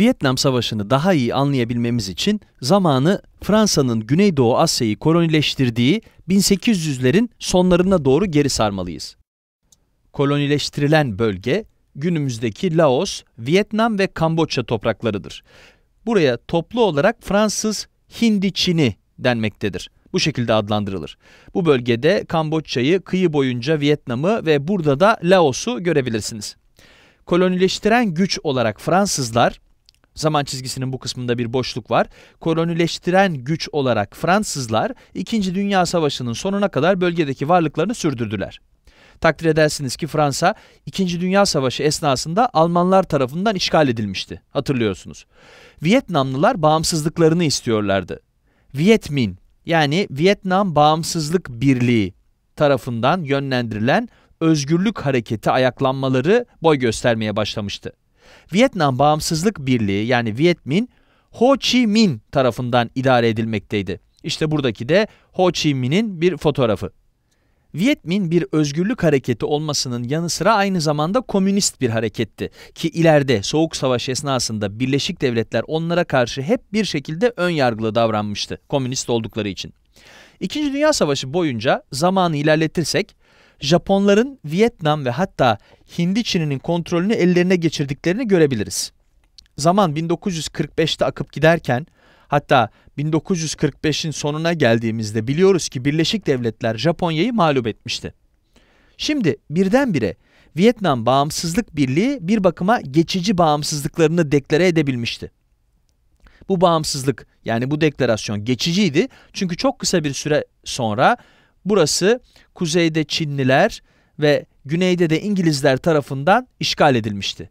Vietnam Savaşı'nı daha iyi anlayabilmemiz için zamanı Fransa'nın Güneydoğu Asya'yı kolonileştirdiği 1800'lerin sonlarına doğru geri sarmalıyız. Kolonileştirilen bölge günümüzdeki Laos, Vietnam ve Kamboçya topraklarıdır. Buraya toplu olarak Fransız Hindi Çin'i denmektedir. Bu şekilde adlandırılır. Bu bölgede Kamboçya'yı, kıyı boyunca Vietnam'ı ve burada da Laos'u görebilirsiniz. Kolonileştiren güç olarak Fransızlar Zaman çizgisinin bu kısmında bir boşluk var. Kolonileştiren güç olarak Fransızlar 2. Dünya Savaşı'nın sonuna kadar bölgedeki varlıklarını sürdürdüler. Takdir edersiniz ki Fransa 2. Dünya Savaşı esnasında Almanlar tarafından işgal edilmişti. Hatırlıyorsunuz. Vietnamlılar bağımsızlıklarını istiyorlardı. Viet Minh yani Vietnam Bağımsızlık Birliği tarafından yönlendirilen özgürlük hareketi ayaklanmaları boy göstermeye başlamıştı. Vietnam Bağımsızlık Birliği yani Viet Minh, Ho Chi Minh tarafından idare edilmekteydi. İşte buradaki de Ho Chi Minh'in bir fotoğrafı. Viet Minh bir özgürlük hareketi olmasının yanı sıra aynı zamanda komünist bir hareketti ki ileride Soğuk Savaş esnasında Birleşik Devletler onlara karşı hep bir şekilde ön yargılı davranmıştı komünist oldukları için. İkinci Dünya Savaşı boyunca zamanı ilerletirsek Japonların Vietnam ve hatta Hindi Çin'inin kontrolünü ellerine geçirdiklerini görebiliriz. Zaman 1945'te akıp giderken hatta 1945'in sonuna geldiğimizde biliyoruz ki Birleşik Devletler Japonya'yı mağlup etmişti. Şimdi birdenbire Vietnam Bağımsızlık Birliği bir bakıma geçici bağımsızlıklarını deklare edebilmişti. Bu bağımsızlık yani bu deklarasyon geçiciydi çünkü çok kısa bir süre sonra Burası kuzeyde Çinliler ve güneyde de İngilizler tarafından işgal edilmişti.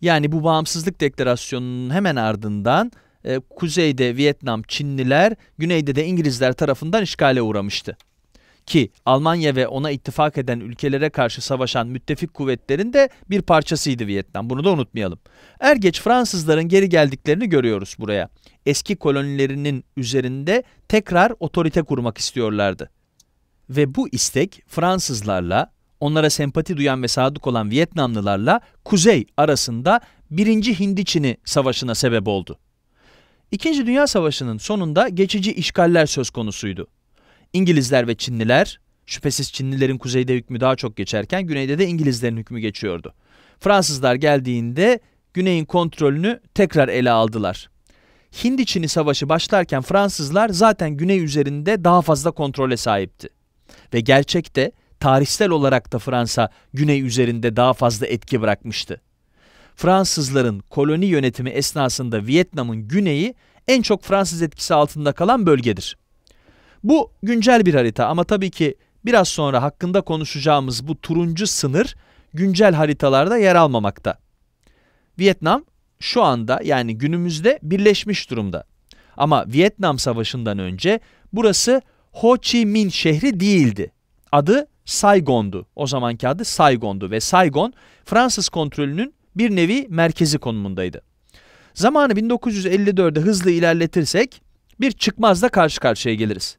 Yani bu bağımsızlık deklarasyonunun hemen ardından e, kuzeyde Vietnam Çinliler, güneyde de İngilizler tarafından işgale uğramıştı. Ki Almanya ve ona ittifak eden ülkelere karşı savaşan müttefik kuvvetlerin de bir parçasıydı Vietnam. Bunu da unutmayalım. Er geç Fransızların geri geldiklerini görüyoruz buraya. Eski kolonilerinin üzerinde tekrar otorite kurmak istiyorlardı ve bu istek Fransızlarla, onlara sempati duyan ve sadık olan Vietnamlılarla Kuzey arasında 1. Hindiçini savaşına sebep oldu. İkinci Dünya Savaşı'nın sonunda geçici işgaller söz konusuydu. İngilizler ve Çinliler, şüphesiz Çinlilerin kuzeyde hükmü daha çok geçerken güneyde de İngilizlerin hükmü geçiyordu. Fransızlar geldiğinde güneyin kontrolünü tekrar ele aldılar. Hindi-Çin'i savaşı başlarken Fransızlar zaten güney üzerinde daha fazla kontrole sahipti ve gerçekte tarihsel olarak da Fransa güney üzerinde daha fazla etki bırakmıştı. Fransızların koloni yönetimi esnasında Vietnam'ın güneyi en çok Fransız etkisi altında kalan bölgedir. Bu güncel bir harita ama tabii ki biraz sonra hakkında konuşacağımız bu turuncu sınır güncel haritalarda yer almamakta. Vietnam şu anda yani günümüzde birleşmiş durumda. Ama Vietnam Savaşı'ndan önce burası Ho Chi Minh şehri değildi. Adı Saigon'du. O zamanki adı Saigon'du ve Saigon Fransız kontrolünün bir nevi merkezi konumundaydı. Zamanı 1954'de hızlı ilerletirsek bir çıkmazla karşı karşıya geliriz.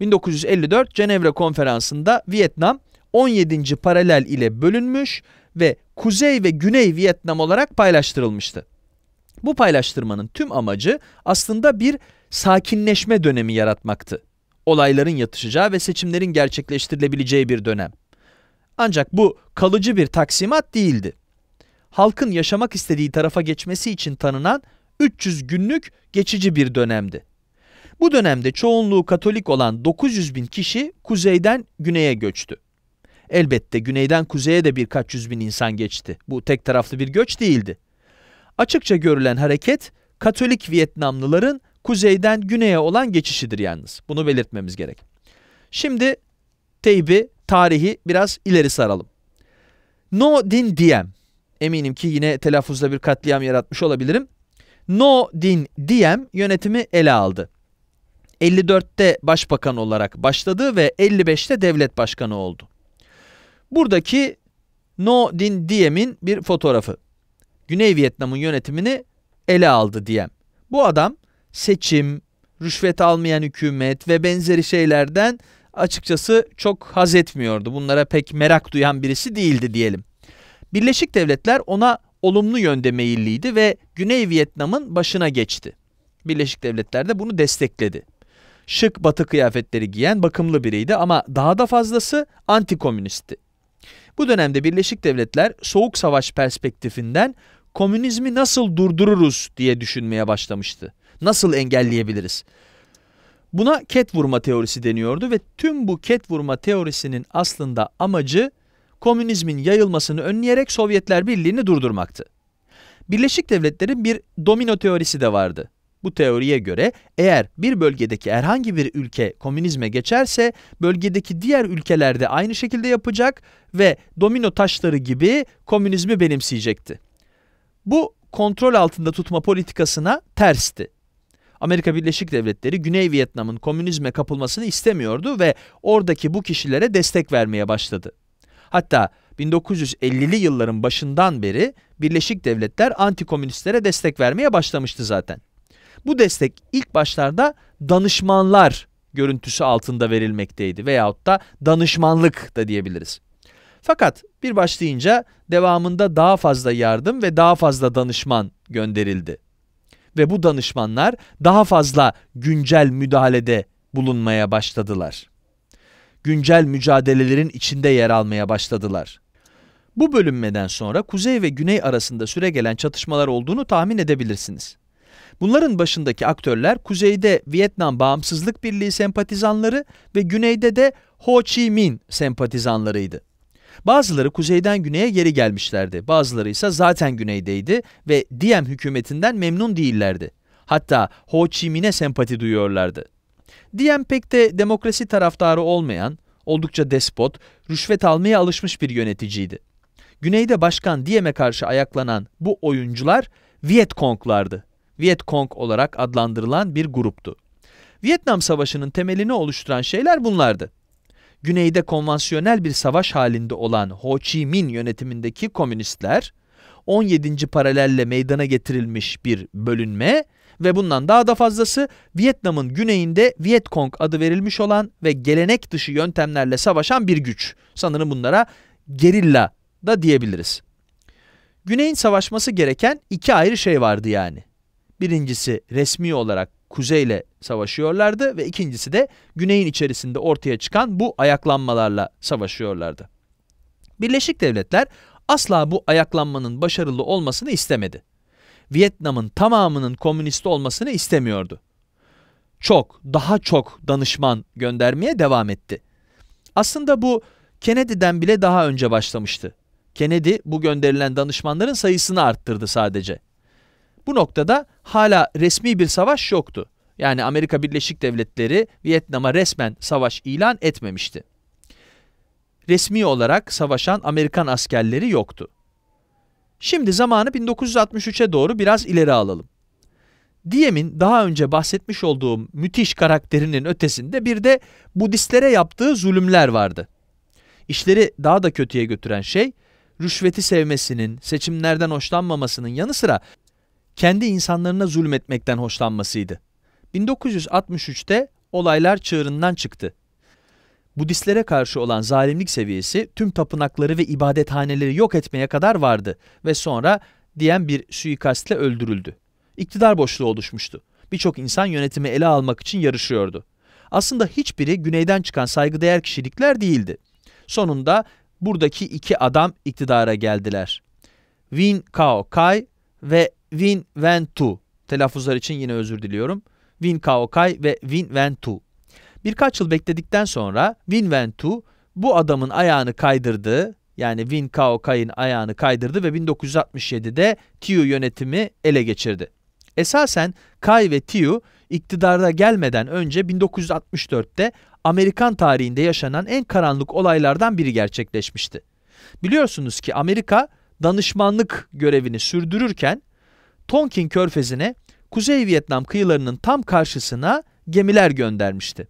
1954 Cenevre Konferansı'nda Vietnam 17. paralel ile bölünmüş ve Kuzey ve Güney Vietnam olarak paylaştırılmıştı. Bu paylaştırmanın tüm amacı aslında bir sakinleşme dönemi yaratmaktı olayların yatışacağı ve seçimlerin gerçekleştirilebileceği bir dönem. Ancak bu kalıcı bir taksimat değildi. Halkın yaşamak istediği tarafa geçmesi için tanınan 300 günlük geçici bir dönemdi. Bu dönemde çoğunluğu Katolik olan 900 bin kişi kuzeyden güneye göçtü. Elbette güneyden kuzeye de birkaç yüz bin insan geçti. Bu tek taraflı bir göç değildi. Açıkça görülen hareket Katolik Vietnamlıların kuzeyden güneye olan geçişidir yalnız. Bunu belirtmemiz gerek. Şimdi teybi, tarihi biraz ileri saralım. No din diem. Eminim ki yine telaffuzda bir katliam yaratmış olabilirim. No din diem yönetimi ele aldı. 54'te başbakan olarak başladı ve 55'te devlet başkanı oldu. Buradaki No Din Diem'in bir fotoğrafı. Güney Vietnam'ın yönetimini ele aldı Diem. Bu adam seçim, rüşvet almayan hükümet ve benzeri şeylerden açıkçası çok haz etmiyordu. Bunlara pek merak duyan birisi değildi diyelim. Birleşik Devletler ona olumlu yönde meyilliydi ve Güney Vietnam'ın başına geçti. Birleşik Devletler de bunu destekledi. Şık batı kıyafetleri giyen bakımlı biriydi ama daha da fazlası antikomünistti. Bu dönemde Birleşik Devletler soğuk savaş perspektifinden komünizmi nasıl durdururuz diye düşünmeye başlamıştı nasıl engelleyebiliriz? Buna ket vurma teorisi deniyordu ve tüm bu ket vurma teorisinin aslında amacı komünizmin yayılmasını önleyerek Sovyetler Birliği'ni durdurmaktı. Birleşik Devletler'in bir domino teorisi de vardı. Bu teoriye göre eğer bir bölgedeki herhangi bir ülke komünizme geçerse bölgedeki diğer ülkeler de aynı şekilde yapacak ve domino taşları gibi komünizmi benimseyecekti. Bu kontrol altında tutma politikasına tersti. Amerika Birleşik Devletleri Güney Vietnam'ın komünizme kapılmasını istemiyordu ve oradaki bu kişilere destek vermeye başladı. Hatta 1950'li yılların başından beri Birleşik Devletler antikomünistlere destek vermeye başlamıştı zaten. Bu destek ilk başlarda danışmanlar görüntüsü altında verilmekteydi veyahut da danışmanlık da diyebiliriz. Fakat bir başlayınca devamında daha fazla yardım ve daha fazla danışman gönderildi ve bu danışmanlar daha fazla güncel müdahalede bulunmaya başladılar. Güncel mücadelelerin içinde yer almaya başladılar. Bu bölünmeden sonra kuzey ve güney arasında süre gelen çatışmalar olduğunu tahmin edebilirsiniz. Bunların başındaki aktörler kuzeyde Vietnam Bağımsızlık Birliği sempatizanları ve güneyde de Ho Chi Minh sempatizanlarıydı. Bazıları kuzeyden güneye geri gelmişlerdi, bazıları ise zaten güneydeydi ve Diem hükümetinden memnun değillerdi. Hatta Ho Chi Minh'e sempati duyuyorlardı. Diem pek de demokrasi taraftarı olmayan, oldukça despot, rüşvet almaya alışmış bir yöneticiydi. Güneyde başkan Diem'e karşı ayaklanan bu oyuncular Vietkonglardı. Vietkong olarak adlandırılan bir gruptu. Vietnam Savaşı'nın temelini oluşturan şeyler bunlardı güneyde konvansiyonel bir savaş halinde olan Ho Chi Minh yönetimindeki komünistler, 17. paralelle meydana getirilmiş bir bölünme ve bundan daha da fazlası Vietnam'ın güneyinde Vietcong adı verilmiş olan ve gelenek dışı yöntemlerle savaşan bir güç. Sanırım bunlara gerilla da diyebiliriz. Güney'in savaşması gereken iki ayrı şey vardı yani. Birincisi resmi olarak kuzeyle savaşıyorlardı ve ikincisi de güneyin içerisinde ortaya çıkan bu ayaklanmalarla savaşıyorlardı. Birleşik Devletler asla bu ayaklanmanın başarılı olmasını istemedi. Vietnam'ın tamamının komünist olmasını istemiyordu. Çok, daha çok danışman göndermeye devam etti. Aslında bu Kennedy'den bile daha önce başlamıştı. Kennedy bu gönderilen danışmanların sayısını arttırdı sadece. Bu noktada hala resmi bir savaş yoktu. Yani Amerika Birleşik Devletleri Vietnam'a resmen savaş ilan etmemişti. Resmi olarak savaşan Amerikan askerleri yoktu. Şimdi zamanı 1963'e doğru biraz ileri alalım. Diem'in daha önce bahsetmiş olduğum müthiş karakterinin ötesinde bir de Budistlere yaptığı zulümler vardı. İşleri daha da kötüye götüren şey, rüşveti sevmesinin, seçimlerden hoşlanmamasının yanı sıra kendi insanlarına zulmetmekten hoşlanmasıydı. 1963'te olaylar çığırından çıktı. Budistlere karşı olan zalimlik seviyesi tüm tapınakları ve ibadethaneleri yok etmeye kadar vardı ve sonra diyen bir suikastle öldürüldü. İktidar boşluğu oluşmuştu. Birçok insan yönetimi ele almak için yarışıyordu. Aslında hiçbiri güneyden çıkan saygıdeğer kişilikler değildi. Sonunda buradaki iki adam iktidara geldiler. Win Kao Kai ve Win Ventu. Telaffuzlar için yine özür diliyorum. Win Kaokai ve Win Ventu. Birkaç yıl bekledikten sonra Win Ventu bu adamın ayağını kaydırdı. Yani Win Kaokai'nin ayağını kaydırdı ve 1967'de Tiu yönetimi ele geçirdi. Esasen Kai ve Tiu iktidarda gelmeden önce 1964'te Amerikan tarihinde yaşanan en karanlık olaylardan biri gerçekleşmişti. Biliyorsunuz ki Amerika danışmanlık görevini sürdürürken Tonkin körfezine Kuzey Vietnam kıyılarının tam karşısına gemiler göndermişti.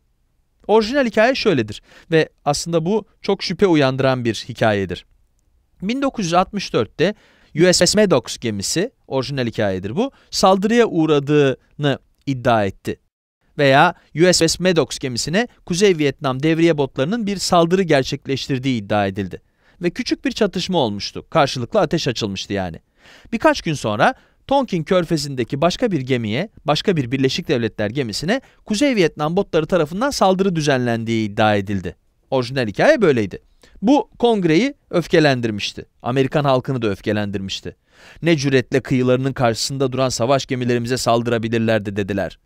Orijinal hikaye şöyledir ve aslında bu çok şüphe uyandıran bir hikayedir. 1964'te USS Maddox gemisi, orijinal hikayedir bu, saldırıya uğradığını iddia etti. Veya USS Maddox gemisine Kuzey Vietnam devriye botlarının bir saldırı gerçekleştirdiği iddia edildi. Ve küçük bir çatışma olmuştu. Karşılıklı ateş açılmıştı yani. Birkaç gün sonra Tonkin körfezindeki başka bir gemiye, başka bir Birleşik Devletler gemisine Kuzey Vietnam botları tarafından saldırı düzenlendiği iddia edildi. Orijinal hikaye böyleydi. Bu kongreyi öfkelendirmişti. Amerikan halkını da öfkelendirmişti. Ne cüretle kıyılarının karşısında duran savaş gemilerimize saldırabilirlerdi dediler.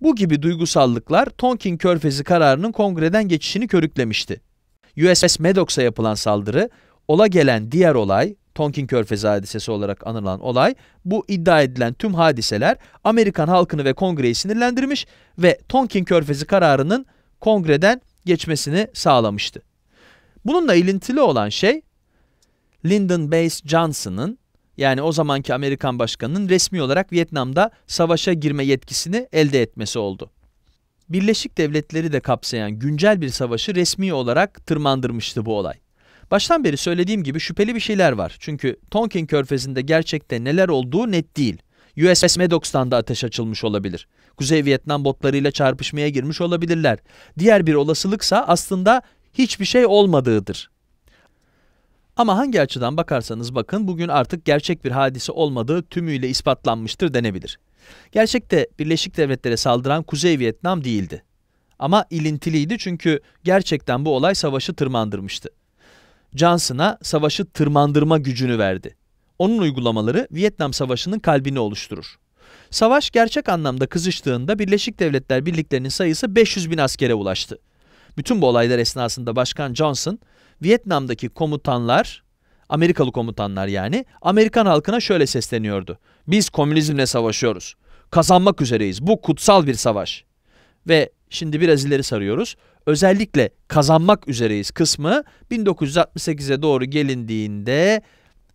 Bu gibi duygusallıklar Tonkin Körfezi kararının kongreden geçişini körüklemişti. USS Maddox'a yapılan saldırı, ola gelen diğer olay Tonkin Körfezi hadisesi olarak anılan olay, bu iddia edilen tüm hadiseler Amerikan halkını ve kongreyi sinirlendirmiş ve Tonkin Körfezi kararının kongreden geçmesini sağlamıştı. Bununla ilintili olan şey Lyndon Baines Johnson'ın yani o zamanki Amerikan başkanının resmi olarak Vietnam'da savaşa girme yetkisini elde etmesi oldu. Birleşik Devletleri de kapsayan güncel bir savaşı resmi olarak tırmandırmıştı bu olay. Baştan beri söylediğim gibi şüpheli bir şeyler var. Çünkü Tonkin körfezinde gerçekte neler olduğu net değil. USS Maddox'tan da ateş açılmış olabilir. Kuzey Vietnam botlarıyla çarpışmaya girmiş olabilirler. Diğer bir olasılıksa aslında hiçbir şey olmadığıdır. Ama hangi açıdan bakarsanız bakın bugün artık gerçek bir hadise olmadığı tümüyle ispatlanmıştır denebilir. Gerçekte Birleşik Devletlere saldıran Kuzey Vietnam değildi. Ama ilintiliydi çünkü gerçekten bu olay savaşı tırmandırmıştı. Johnson'a savaşı tırmandırma gücünü verdi. Onun uygulamaları Vietnam Savaşı'nın kalbini oluşturur. Savaş gerçek anlamda kızıştığında Birleşik Devletler Birliklerinin sayısı 500 bin askere ulaştı. Bütün bu olaylar esnasında Başkan Johnson, Vietnam'daki komutanlar, Amerikalı komutanlar yani, Amerikan halkına şöyle sesleniyordu. Biz komünizmle savaşıyoruz. Kazanmak üzereyiz. Bu kutsal bir savaş. Ve şimdi biraz ileri sarıyoruz özellikle kazanmak üzereyiz kısmı 1968'e doğru gelindiğinde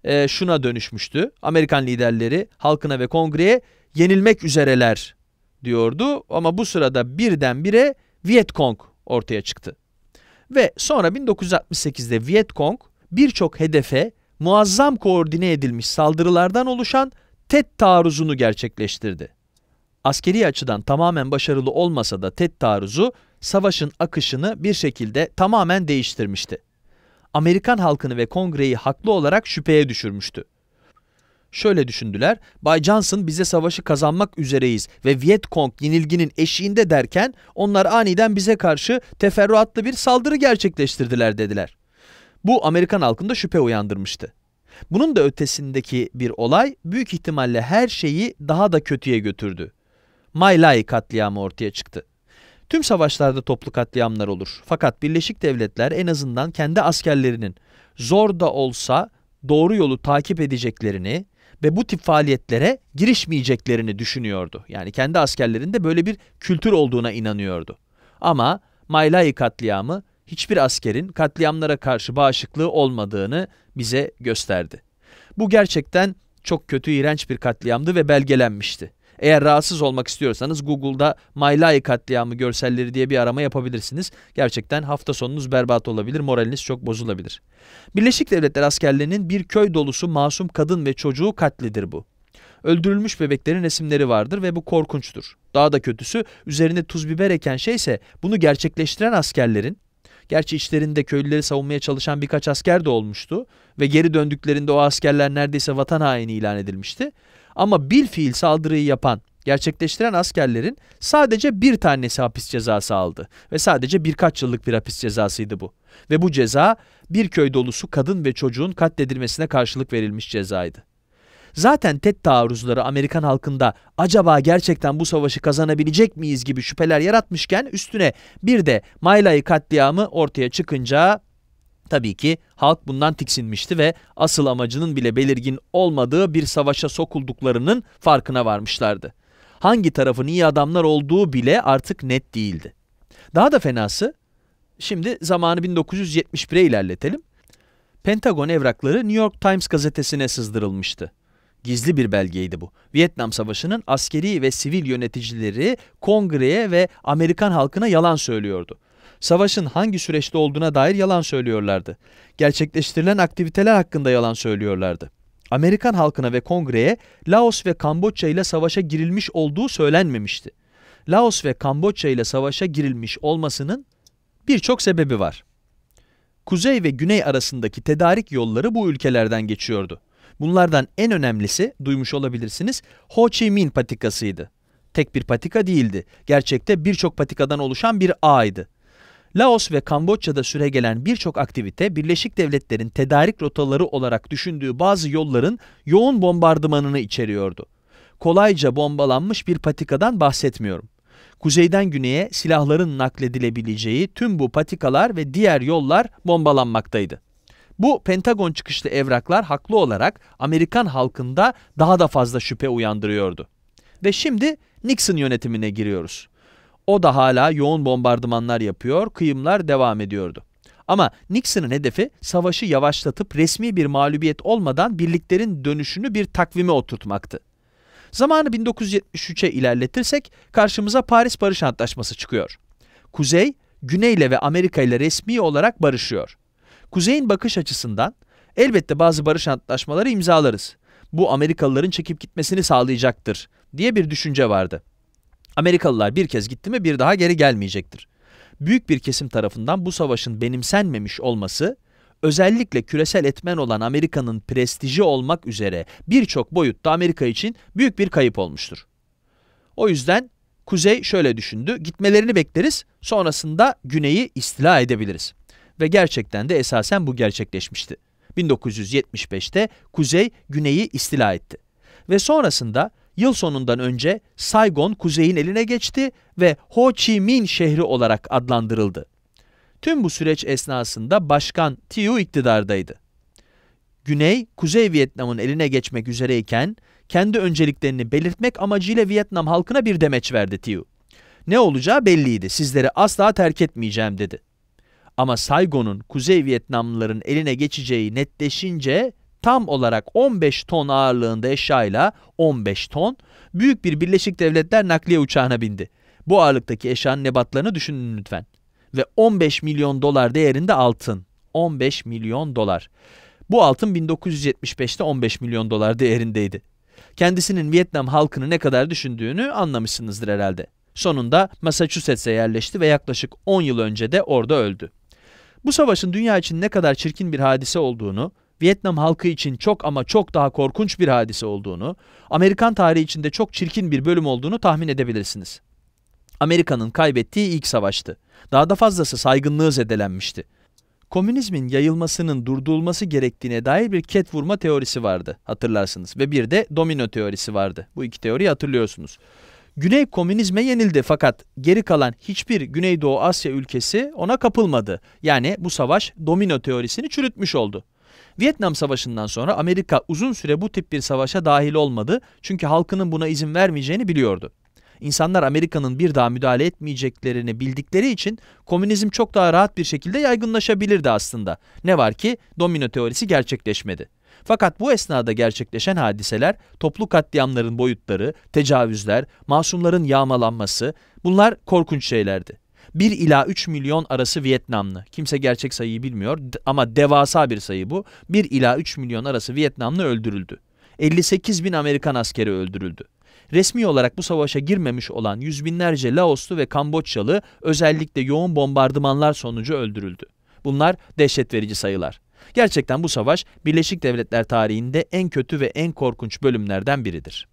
e, şuna dönüşmüştü. Amerikan liderleri halkına ve kongreye yenilmek üzereler diyordu ama bu sırada birdenbire Vietcong ortaya çıktı. Ve sonra 1968'de Vietcong birçok hedefe muazzam koordine edilmiş saldırılardan oluşan TET taarruzunu gerçekleştirdi. Askeri açıdan tamamen başarılı olmasa da TET taarruzu savaşın akışını bir şekilde tamamen değiştirmişti. Amerikan halkını ve kongreyi haklı olarak şüpheye düşürmüştü. Şöyle düşündüler, Bay Johnson bize savaşı kazanmak üzereyiz ve Vietcong yenilginin eşiğinde derken onlar aniden bize karşı teferruatlı bir saldırı gerçekleştirdiler dediler. Bu Amerikan halkında şüphe uyandırmıştı. Bunun da ötesindeki bir olay büyük ihtimalle her şeyi daha da kötüye götürdü. My Lai katliamı ortaya çıktı. Tüm savaşlarda toplu katliamlar olur. Fakat Birleşik Devletler en azından kendi askerlerinin zor da olsa doğru yolu takip edeceklerini ve bu tip faaliyetlere girişmeyeceklerini düşünüyordu. Yani kendi askerlerinde böyle bir kültür olduğuna inanıyordu. Ama Maylay katliamı hiçbir askerin katliamlara karşı bağışıklığı olmadığını bize gösterdi. Bu gerçekten çok kötü, iğrenç bir katliamdı ve belgelenmişti. Eğer rahatsız olmak istiyorsanız Google'da Maylay katliamı görselleri diye bir arama yapabilirsiniz. Gerçekten hafta sonunuz berbat olabilir, moraliniz çok bozulabilir. Birleşik Devletler askerlerinin bir köy dolusu masum kadın ve çocuğu katlidir bu. Öldürülmüş bebeklerin resimleri vardır ve bu korkunçtur. Daha da kötüsü üzerine tuz biber eken şeyse bunu gerçekleştiren askerlerin Gerçi içlerinde köylüleri savunmaya çalışan birkaç asker de olmuştu ve geri döndüklerinde o askerler neredeyse vatan haini ilan edilmişti. Ama bil fiil saldırıyı yapan, gerçekleştiren askerlerin sadece bir tanesi hapis cezası aldı ve sadece birkaç yıllık bir hapis cezasıydı bu. Ve bu ceza bir köy dolusu kadın ve çocuğun katledilmesine karşılık verilmiş cezaydı. Zaten TED taarruzları Amerikan halkında acaba gerçekten bu savaşı kazanabilecek miyiz gibi şüpheler yaratmışken üstüne bir de Mayla'yı katliamı ortaya çıkınca Tabii ki halk bundan tiksinmişti ve asıl amacının bile belirgin olmadığı bir savaşa sokulduklarının farkına varmışlardı. Hangi tarafın iyi adamlar olduğu bile artık net değildi. Daha da fenası, şimdi zamanı 1971'e ilerletelim. Pentagon evrakları New York Times gazetesine sızdırılmıştı. Gizli bir belgeydi bu. Vietnam Savaşı'nın askeri ve sivil yöneticileri kongreye ve Amerikan halkına yalan söylüyordu savaşın hangi süreçte olduğuna dair yalan söylüyorlardı. Gerçekleştirilen aktiviteler hakkında yalan söylüyorlardı. Amerikan halkına ve kongreye Laos ve Kamboçya ile savaşa girilmiş olduğu söylenmemişti. Laos ve Kamboçya ile savaşa girilmiş olmasının birçok sebebi var. Kuzey ve güney arasındaki tedarik yolları bu ülkelerden geçiyordu. Bunlardan en önemlisi, duymuş olabilirsiniz, Ho Chi Minh patikasıydı. Tek bir patika değildi. Gerçekte birçok patikadan oluşan bir ağydı. Laos ve Kamboçya'da süregelen birçok aktivite Birleşik Devletler'in tedarik rotaları olarak düşündüğü bazı yolların yoğun bombardımanını içeriyordu. Kolayca bombalanmış bir patikadan bahsetmiyorum. Kuzeyden güneye silahların nakledilebileceği tüm bu patikalar ve diğer yollar bombalanmaktaydı. Bu Pentagon çıkışlı evraklar haklı olarak Amerikan halkında daha da fazla şüphe uyandırıyordu. Ve şimdi Nixon yönetimine giriyoruz. O da hala yoğun bombardımanlar yapıyor, kıyımlar devam ediyordu. Ama Nixon'ın hedefi savaşı yavaşlatıp resmi bir mağlubiyet olmadan birliklerin dönüşünü bir takvime oturtmaktı. Zamanı 1973'e ilerletirsek karşımıza Paris Barış Antlaşması çıkıyor. Kuzey, Güney ile ve Amerika ile resmi olarak barışıyor. Kuzey'in bakış açısından elbette bazı barış antlaşmaları imzalarız. Bu Amerikalıların çekip gitmesini sağlayacaktır diye bir düşünce vardı. Amerikalılar bir kez gitti mi bir daha geri gelmeyecektir. Büyük bir kesim tarafından bu savaşın benimsenmemiş olması, özellikle küresel etmen olan Amerika'nın prestiji olmak üzere birçok boyutta Amerika için büyük bir kayıp olmuştur. O yüzden Kuzey şöyle düşündü, gitmelerini bekleriz, sonrasında Güney'i istila edebiliriz. Ve gerçekten de esasen bu gerçekleşmişti. 1975'te Kuzey Güney'i istila etti. Ve sonrasında yıl sonundan önce Saigon kuzeyin eline geçti ve Ho Chi Minh şehri olarak adlandırıldı. Tüm bu süreç esnasında Başkan Thieu iktidardaydı. Güney, Kuzey Vietnam'ın eline geçmek üzereyken kendi önceliklerini belirtmek amacıyla Vietnam halkına bir demeç verdi Thieu. Ne olacağı belliydi, sizleri asla terk etmeyeceğim dedi. Ama Saigon'un Kuzey Vietnamlıların eline geçeceği netleşince tam olarak 15 ton ağırlığında eşyayla 15 ton büyük bir Birleşik Devletler nakliye uçağına bindi. Bu ağırlıktaki eşyanın nebatlarını düşünün lütfen. Ve 15 milyon dolar değerinde altın. 15 milyon dolar. Bu altın 1975'te 15 milyon dolar değerindeydi. Kendisinin Vietnam halkını ne kadar düşündüğünü anlamışsınızdır herhalde. Sonunda Massachusetts'e yerleşti ve yaklaşık 10 yıl önce de orada öldü. Bu savaşın dünya için ne kadar çirkin bir hadise olduğunu, Vietnam halkı için çok ama çok daha korkunç bir hadise olduğunu, Amerikan tarihi içinde çok çirkin bir bölüm olduğunu tahmin edebilirsiniz. Amerika'nın kaybettiği ilk savaştı. Daha da fazlası saygınlığı zedelenmişti. Komünizmin yayılmasının durdurulması gerektiğine dair bir ket vurma teorisi vardı hatırlarsınız ve bir de domino teorisi vardı. Bu iki teoriyi hatırlıyorsunuz. Güney komünizme yenildi fakat geri kalan hiçbir Güneydoğu Asya ülkesi ona kapılmadı. Yani bu savaş domino teorisini çürütmüş oldu. Vietnam Savaşı'ndan sonra Amerika uzun süre bu tip bir savaşa dahil olmadı çünkü halkının buna izin vermeyeceğini biliyordu. İnsanlar Amerika'nın bir daha müdahale etmeyeceklerini bildikleri için komünizm çok daha rahat bir şekilde yaygınlaşabilirdi aslında. Ne var ki domino teorisi gerçekleşmedi. Fakat bu esnada gerçekleşen hadiseler, toplu katliamların boyutları, tecavüzler, masumların yağmalanması bunlar korkunç şeylerdi. 1 ila 3 milyon arası Vietnamlı. Kimse gerçek sayıyı bilmiyor ama devasa bir sayı bu. 1 ila 3 milyon arası Vietnamlı öldürüldü. 58 bin Amerikan askeri öldürüldü. Resmi olarak bu savaşa girmemiş olan yüz binlerce Laoslu ve Kamboçyalı özellikle yoğun bombardımanlar sonucu öldürüldü. Bunlar dehşet verici sayılar. Gerçekten bu savaş Birleşik Devletler tarihinde en kötü ve en korkunç bölümlerden biridir.